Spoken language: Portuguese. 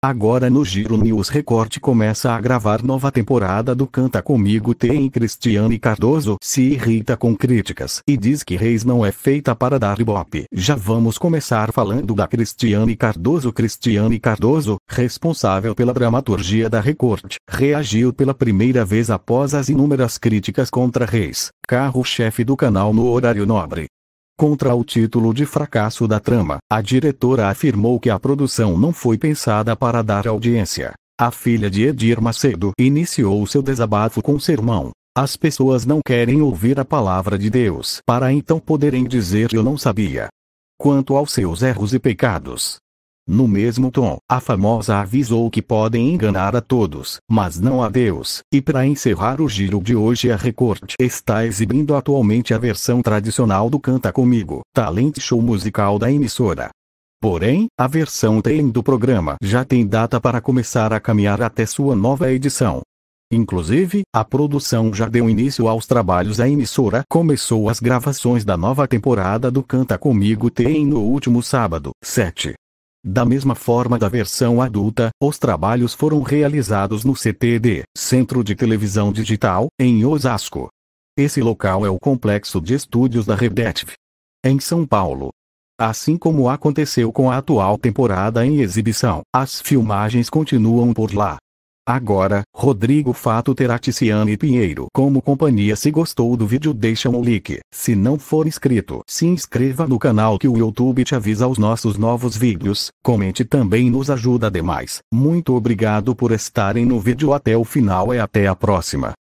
Agora no Giro News Record começa a gravar nova temporada do Canta Comigo tem Cristiane Cardoso se irrita com críticas e diz que Reis não é feita para dar ibope. Já vamos começar falando da Cristiane Cardoso. Cristiane Cardoso, responsável pela dramaturgia da Record, reagiu pela primeira vez após as inúmeras críticas contra Reis, carro-chefe do canal no horário nobre. Contra o título de fracasso da trama, a diretora afirmou que a produção não foi pensada para dar audiência. A filha de Edir Macedo iniciou seu desabafo com sermão. As pessoas não querem ouvir a palavra de Deus para então poderem dizer eu não sabia. Quanto aos seus erros e pecados, no mesmo tom, a famosa avisou que podem enganar a todos, mas não a Deus. E para encerrar o giro de hoje, a Record está exibindo atualmente a versão tradicional do Canta Comigo, talent show musical da emissora. Porém, a versão tem do programa já tem data para começar a caminhar até sua nova edição. Inclusive, a produção já deu início aos trabalhos. A emissora começou as gravações da nova temporada do Canta Comigo Tem no último sábado, 7 da mesma forma da versão adulta, os trabalhos foram realizados no CTD, Centro de Televisão Digital, em Osasco. Esse local é o complexo de estúdios da RedeTV! Em São Paulo. Assim como aconteceu com a atual temporada em exibição, as filmagens continuam por lá. Agora, Rodrigo Fato terá Ticiane Pinheiro como companhia. Se gostou do vídeo deixa um like. Se não for inscrito, se inscreva no canal que o YouTube te avisa os nossos novos vídeos. Comente também nos ajuda demais. Muito obrigado por estarem no vídeo até o final e até a próxima.